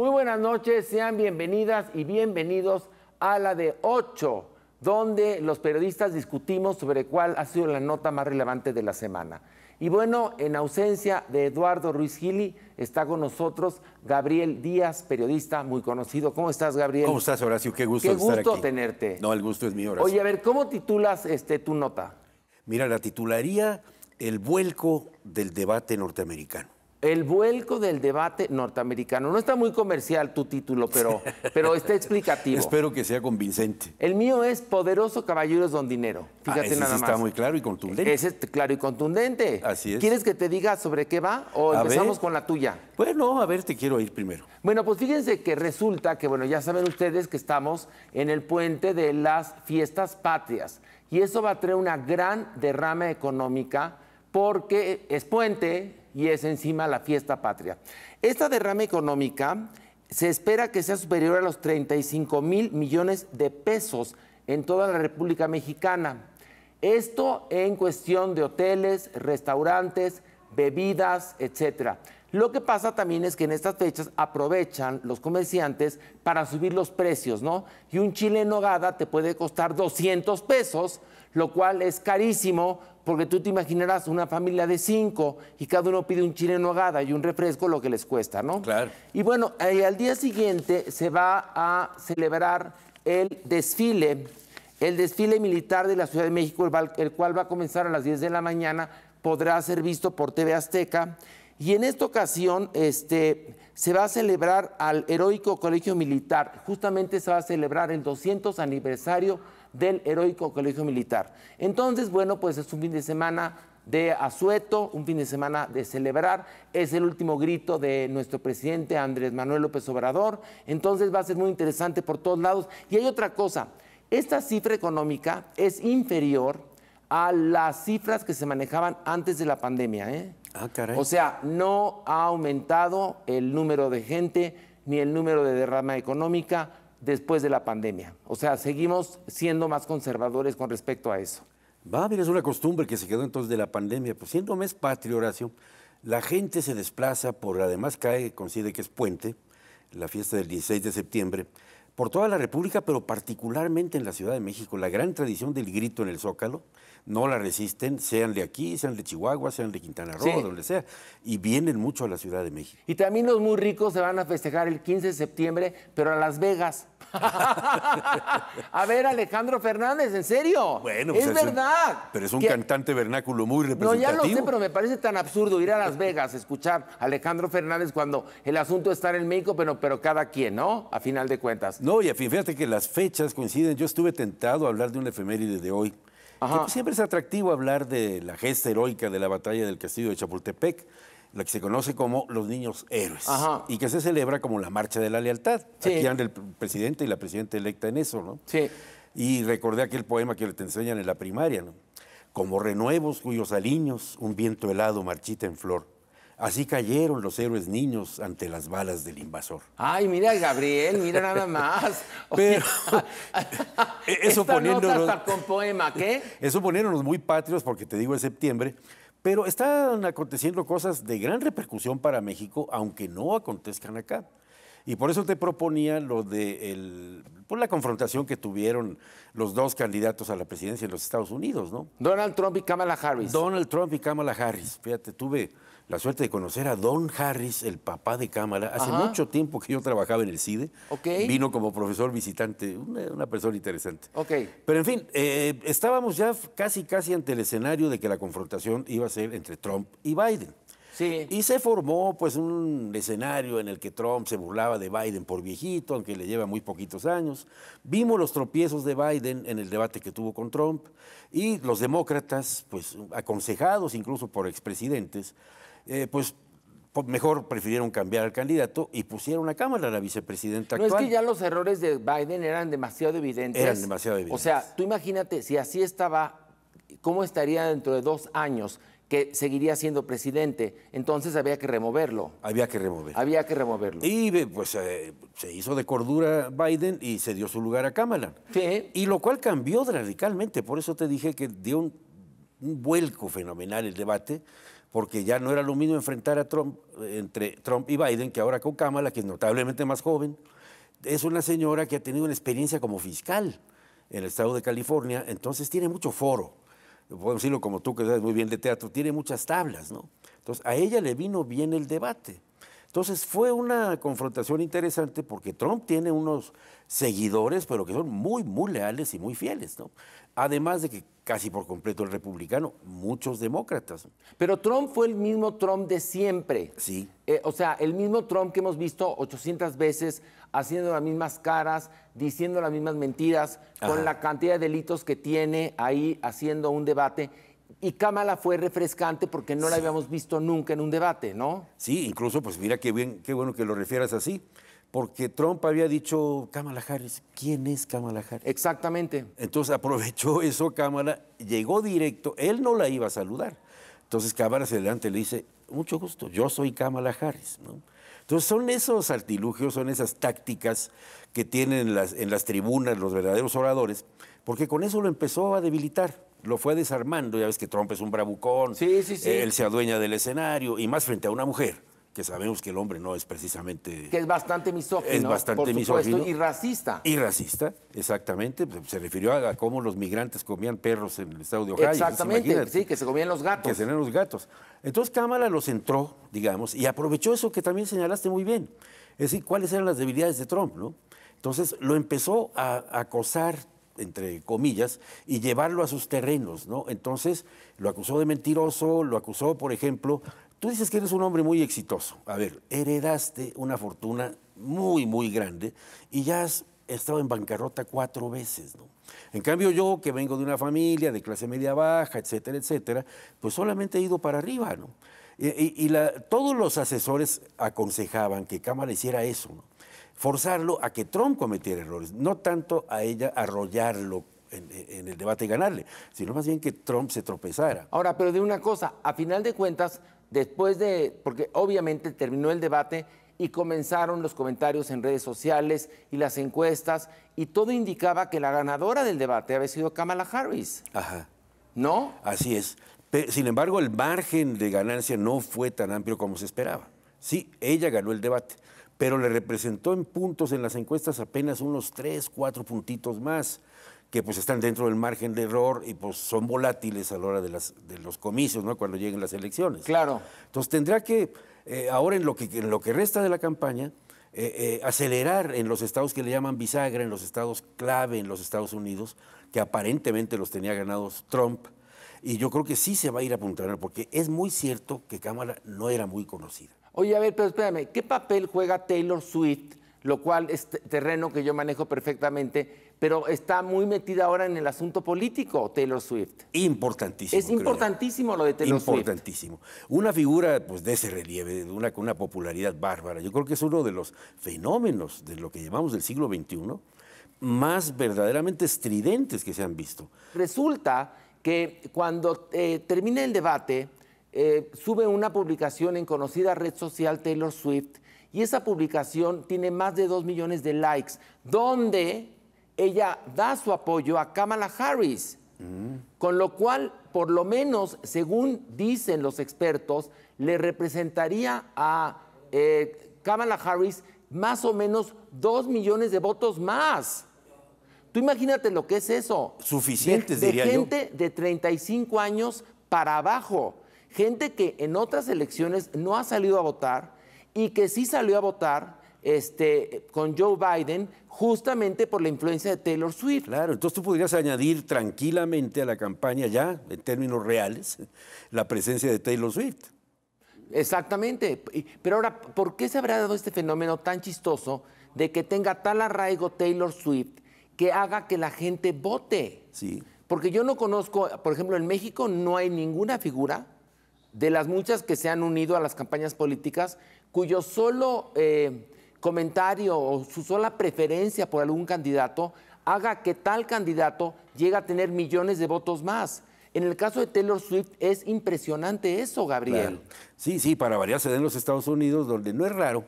Muy buenas noches, sean bienvenidas y bienvenidos a la de 8, donde los periodistas discutimos sobre cuál ha sido la nota más relevante de la semana. Y bueno, en ausencia de Eduardo Ruiz Gili, está con nosotros Gabriel Díaz, periodista muy conocido. ¿Cómo estás, Gabriel? ¿Cómo estás, Horacio? Qué gusto Qué gusto tenerte. No, el gusto es mío, Horacio. Oye, a ver, ¿cómo titulas este, tu nota? Mira, la titularía El vuelco del debate norteamericano el vuelco del debate norteamericano. No está muy comercial tu título, pero, pero está explicativo. Espero que sea convincente. El mío es Poderoso Caballeros Don Dinero. Ah, Fíjate nada más. Está muy claro y contundente. Ese es claro y contundente. Así es. ¿Quieres que te diga sobre qué va o empezamos con la tuya? Bueno, a ver, te quiero ir primero. Bueno, pues fíjense que resulta que, bueno, ya saben ustedes que estamos en el puente de las fiestas patrias y eso va a traer una gran derrama económica porque es puente, y es encima la fiesta patria. Esta derrama económica se espera que sea superior a los 35 mil millones de pesos en toda la República Mexicana. Esto en cuestión de hoteles, restaurantes, bebidas, etcétera. Lo que pasa también es que en estas fechas aprovechan los comerciantes para subir los precios, ¿no? Y un chile en nogada te puede costar 200 pesos lo cual es carísimo porque tú te imaginarás una familia de cinco y cada uno pide un chile en nogada y un refresco, lo que les cuesta, ¿no? Claro. Y bueno, eh, al día siguiente se va a celebrar el desfile, el desfile militar de la Ciudad de México, el, cual va a comenzar a las 10 de la mañana, podrá ser visto por TV Azteca. Y en esta ocasión este, se va a celebrar al Heroico Colegio Militar, justamente se va a celebrar el 200 aniversario del Heroico Colegio Militar. Entonces, bueno, pues es un fin de semana de asueto, un fin de semana de celebrar, es el último grito de nuestro presidente Andrés Manuel López Obrador, entonces va a ser muy interesante por todos lados. Y hay otra cosa, esta cifra económica es inferior a las cifras que se manejaban antes de la pandemia. ¿eh? Ah, caray. O sea, no ha aumentado el número de gente ni el número de derrama económica, después de la pandemia. O sea, seguimos siendo más conservadores con respecto a eso. Va, mira, es una costumbre que se quedó entonces de la pandemia. Pues siendo mes patrio, Horacio, la gente se desplaza por, además cae, considera que es puente, la fiesta del 16 de septiembre, por toda la República, pero particularmente en la Ciudad de México. La gran tradición del grito en el Zócalo, no la resisten, sean de aquí, sean de Chihuahua, sean de Quintana Roo, donde sea, y vienen mucho a la Ciudad de México. Y también los muy ricos se van a festejar el 15 de septiembre, pero a Las Vegas. a ver, Alejandro Fernández, en serio. Bueno, es, pues verdad. pero es un cantante vernáculo muy representativo. No, ya lo sé, pero me parece tan absurdo ir a Las Vegas a escuchar a Alejandro Fernández cuando el asunto está en México, pero, pero cada quien, ¿no? A final de cuentas. No, y fíjate que las fechas coinciden. Yo estuve tentado a hablar de un efeméride de hoy Siempre es atractivo hablar de la gesta heroica de la batalla del castillo de Chapultepec, la que se conoce como los niños héroes y que se celebra como la marcha de la lealtad. Aquí anda el presidente y la presidenta electa en eso, ¿no? Y recordé aquel poema que te enseñan en la primaria, Como renuevos cuyos aliños un viento helado marchita en flor Así cayeron los héroes niños ante las balas del invasor. Ay, mira, Gabriel, mira nada más. Pero eso poniéndonos con poema, ¿qué? Eso poniéndonos muy patrios porque te digo es septiembre, pero están aconteciendo cosas de gran repercusión para México, aunque no acontezcan acá. Y por eso te proponía lo de el, por pues, la confrontación que tuvieron los dos candidatos a la presidencia en los Estados Unidos, ¿no? Donald Trump y Kamala Harris. Donald Trump y Kamala Harris. Fíjate, tuve la suerte de conocer a Don Harris, el papá de cámara. Hace mucho tiempo que yo trabajaba en el CIDE. Vino como profesor visitante, una, persona interesante. Pero en fin, eh, estábamos ya casi, casi ante el escenario de que la confrontación iba a ser entre Trump y Biden. Y se formó pues un escenario en el que Trump se burlaba de Biden por viejito, aunque le lleva muy poquitos años. Vimos los tropiezos de Biden en el debate que tuvo con Trump y los demócratas, pues aconsejados incluso por expresidentes, eh, pues mejor prefirieron cambiar al candidato y pusieron a Cámara a la vicepresidenta actual. No es que ya los errores de Biden eran demasiado evidentes. Eran demasiado evidentes. O sea, tú imagínate, si así estaba, ¿cómo estaría dentro de dos años? que seguiría siendo presidente. Entonces había que removerlo. Había que removerlo. Había que removerlo. Y eh, pues eh, se hizo de cordura Biden y se dio su lugar a Kamala. Sí. Y lo cual cambió radicalmente. Por eso te dije que dio un vuelco fenomenal el debate porque ya no era lo mismo enfrentar a Trump eh, entre Trump y Biden que ahora con Kamala, que es notablemente más joven. Es una señora que ha tenido una experiencia como fiscal en el estado de California, entonces tiene mucho foro. Podemos decirlo como tú, que sabes muy bien de teatro, tiene muchas tablas, ¿no? Entonces, a ella le vino bien el debate. Entonces, fue una confrontación interesante porque Trump tiene unos seguidores, pero que son muy, muy leales y muy fieles, ¿no? Además de que casi por completo el republicano, muchos demócratas. Pero Trump fue el mismo Trump de siempre. Sí. Eh, o sea, el mismo Trump que hemos visto 800 veces haciendo las mismas caras, diciendo las mismas mentiras, con la cantidad de delitos que tiene ahí haciendo un debate. Y Kamala fue refrescante porque no la habíamos visto nunca en un debate, ¿no? Sí, incluso, pues mira qué bien, qué bueno que lo refieras así porque Trump había dicho Kamala Harris. ¿Quién es Kamala Harris? Exactamente. Entonces aprovechó eso Kamala, llegó directo, él no la iba a saludar. Entonces Kamala se y le dice, mucho gusto, yo soy Kamala Harris. Entonces son esos artilugios, son esas tácticas que tienen en las, tribunas los verdaderos oradores, porque con eso lo empezó a debilitar lo fue desarmando. Ya ves que Trump es un bravucón, sí, él se adueña del escenario y más frente a una mujer que sabemos que el hombre no es precisamente... Que es bastante misógino. Es bastante por y racista. Y racista, exactamente. Pues, se refirió a, cómo los migrantes comían perros en el estado de Ohio. Exactamente, sí, que se comían los gatos. Que se comían los gatos. Entonces Cámara los entró, digamos, y aprovechó eso que también señalaste muy bien. Es decir, cuáles eran las debilidades de Trump, ¿no? Entonces lo empezó a acosar entre comillas, y llevarlo a sus terrenos, ¿no? Entonces lo acusó de mentiroso, lo acusó, por ejemplo, Tú dices que eres un hombre muy exitoso. A ver, heredaste una fortuna muy, muy grande y ya has estado en bancarrota cuatro veces, ¿no? En cambio, yo que vengo de una familia de clase media baja, etcétera, etcétera, pues solamente he ido para arriba, ¿no? Y, todos los asesores aconsejaban que Cámara hiciera eso, ¿no? Forzarlo a que Trump cometiera errores, no tanto a ella arrollarlo en, en, el debate y ganarle, sino más bien que Trump se tropezara. Ahora, pero de una cosa, a final de cuentas, después de, porque obviamente terminó el debate y comenzaron los comentarios en redes sociales y las encuestas y todo indicaba que la ganadora del debate había sido Kamala Harris. Ajá. ¿No? Así es. Sin embargo, el margen de ganancia no fue tan amplio como se esperaba. Sí, ella ganó el debate, pero le representó en puntos en las encuestas apenas unos tres, cuatro puntitos más que pues están dentro del margen de error y pues son volátiles a la hora de, los comicios, ¿no? Cuando lleguen las elecciones. Claro. Entonces tendrá que, eh, ahora en lo que, lo que resta de la campaña, eh, eh, acelerar en los estados que le llaman bisagra, en los estados clave en los Estados Unidos, que aparentemente los tenía ganados Trump. Y yo creo que sí se va a ir a apuntar, porque es muy cierto que Cámara no era muy conocida. Oye, a ver, pero espérame, ¿qué papel juega Taylor Swift, lo cual es terreno que yo manejo perfectamente? pero está muy metida ahora en el asunto político Taylor Swift. Importantísimo. Es importantísimo lo de Taylor importantísimo. Swift. Importantísimo. Una figura pues, de ese relieve, una, con una popularidad bárbara. Yo creo que es uno de los fenómenos de lo que llamamos del siglo XXI más verdaderamente estridentes que se han visto. Resulta que cuando eh, termina el debate, eh, sube una publicación en conocida red social Taylor Swift y esa publicación tiene más de dos millones de likes, donde ella da su apoyo a Kamala Harris, con lo cual, por lo menos, según dicen los expertos, le representaría a eh, Kamala Harris más o menos dos millones de votos más. Tú imagínate lo que es eso. Suficientes, de, de gente de 35 años para abajo. Gente que en otras elecciones no ha salido a votar y que sí salió a votar este, con Joe Biden justamente por la influencia de Taylor Swift. Claro, entonces tú podrías añadir tranquilamente a la campaña ya, en términos reales, la presencia de Taylor Swift. Exactamente. Pero ahora, ¿por qué se habrá dado este fenómeno tan chistoso de que tenga tal arraigo Taylor Swift que haga que la gente vote? Sí. Porque yo no conozco, por ejemplo, en México no hay ninguna figura de las muchas que se han unido a las campañas políticas cuyo solo... Eh, comentario o su sola preferencia por algún candidato haga que tal candidato llegue a tener millones de votos más. En el caso de Taylor Swift es impresionante eso, Gabriel. Sí, sí, para variar se da en los Estados Unidos, donde no es raro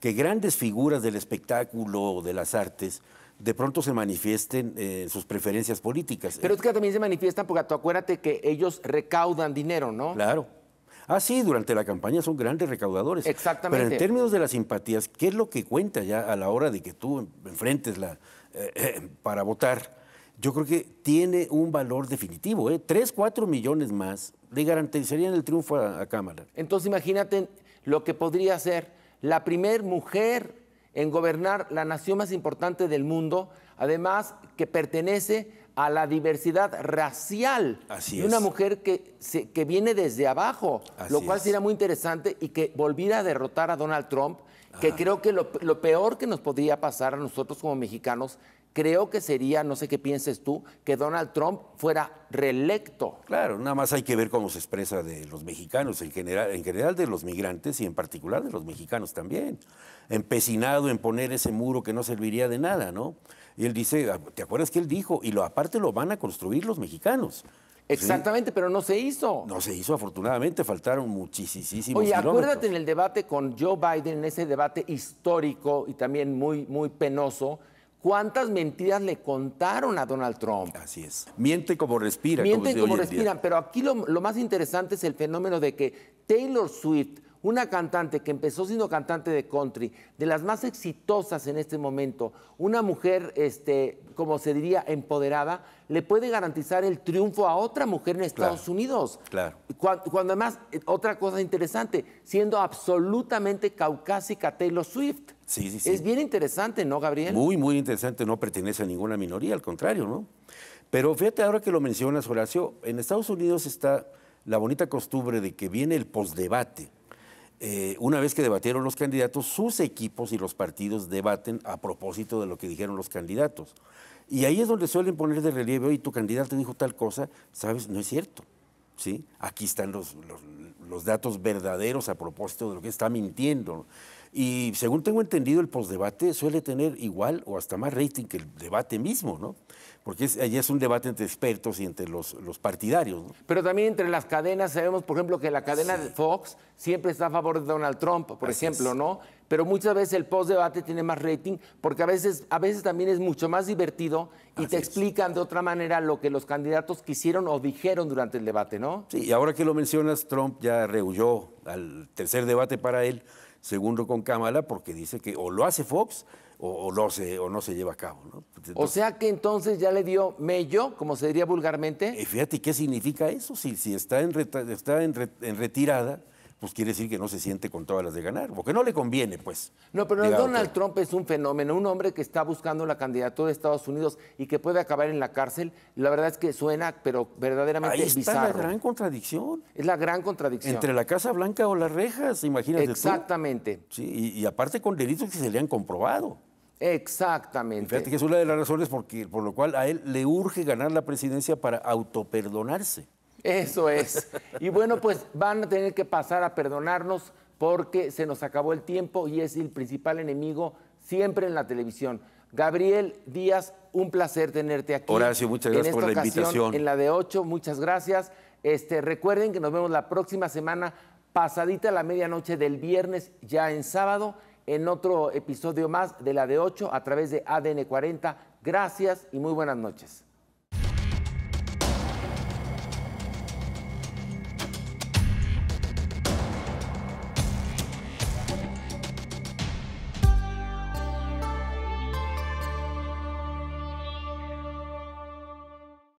que grandes figuras del espectáculo o de las artes de pronto se manifiesten en eh, sus preferencias políticas. Pero es que también se manifiestan porque acuérdate que ellos recaudan dinero, ¿no? Claro. Ah, sí, durante la campaña son grandes recaudadores. Exactamente. Pero en términos de las simpatías, ¿qué es lo que cuenta ya a la hora de que tú enfrentes eh, eh, para votar? Yo creo que tiene un valor definitivo. ¿eh? Tres, cuatro millones más le garantizarían el triunfo a, a Cámara. Entonces imagínate lo que podría ser la primer mujer en gobernar la nación más importante del mundo, además que pertenece a la diversidad racial de una mujer que, que, viene desde abajo, lo cual sería muy interesante y que volviera a derrotar a Donald Trump, que creo que lo, lo peor que nos podría pasar a nosotros como mexicanos creo que sería, no sé qué pienses tú, que Donald Trump fuera reelecto. Claro, nada más hay que ver cómo se expresa de los mexicanos, en general, en general de los migrantes y en particular de los mexicanos también. Empecinado en poner ese muro que no serviría de nada, ¿no? Y él dice, ah, ¿te acuerdas que él dijo? Y lo aparte lo van a construir los mexicanos. Exactamente, pero no se hizo. No se hizo, afortunadamente, faltaron muchísimos. Oye, acuérdate en el debate con Joe Biden, en ese debate histórico y también muy, muy penoso, cuántas mentiras le contaron a Donald Trump. Así es. Miente como respira. Miente como, como pero aquí lo más interesante es el fenómeno de que Taylor Swift una cantante que empezó siendo cantante de country, de las más exitosas en este momento, una mujer, este, como se diría, empoderada, le puede garantizar el triunfo a otra mujer en Estados Unidos. Claro. Cuando, además, eh, otra cosa interesante, siendo absolutamente caucásica Taylor Swift. Sí, sí, sí. Es bien interesante, ¿no, Gabriel? Muy, muy interesante. No pertenece a ninguna minoría, al contrario, ¿no? Pero fíjate ahora que lo mencionas, Horacio, en Estados Unidos está la bonita costumbre de que viene el posdebate eh, una vez que debatieron los candidatos, sus equipos y los partidos debaten a propósito de lo que dijeron los candidatos. Y ahí es donde suelen poner de relieve, oye, tu candidato dijo tal cosa, sabes, no es cierto. ¿sí? Aquí están los datos verdaderos a propósito de lo que está mintiendo. Y según tengo entendido, el postdebate suele tener igual o hasta más rating que el debate mismo, ¿no? Porque es, allí es un debate entre expertos y entre los, partidarios. Pero también entre las cadenas, sabemos, por ejemplo, que la cadena de Fox siempre está a favor de Donald Trump, por ejemplo, ¿no? Pero muchas veces el postdebate tiene más rating porque a veces, también es mucho más divertido y te explican de otra manera lo que los candidatos quisieron o dijeron durante el debate, ¿no? Sí, y ahora que lo mencionas, Trump ya rehuyó al tercer debate para él segundo con Cámara, porque dice que o lo hace Fox o, no, se, o no se lleva a cabo. Pues o sea que entonces ya le dio mello, como se diría vulgarmente. Y fíjate qué significa eso, si, si está, en, está en, en retirada pues quiere decir que no se siente con todas las de ganar, porque no le conviene, pues. No, pero Donald Trump es un fenómeno, un hombre que está buscando la candidatura de Estados Unidos y que puede acabar en la cárcel. La verdad es que suena, pero verdaderamente ahí está la gran contradicción. Es la gran contradicción. Entre la Casa Blanca o las rejas, imagínate Exactamente. Sí, y, aparte con delitos que se le han comprobado. Exactamente. fíjate que es una de las razones por lo cual a él le urge ganar la presidencia para autoperdonarse. Eso es. Y bueno, pues van a tener que pasar a perdonarnos porque se nos acabó el tiempo y es el principal enemigo siempre en la televisión. Gabriel Díaz, un placer tenerte aquí. Horacio, muchas gracias por la invitación. En la de 8, muchas gracias. Este, recuerden que nos vemos la próxima semana, pasadita la medianoche del viernes, ya en sábado, en otro episodio más de la de 8 a través de ADN 40. Gracias y muy buenas noches.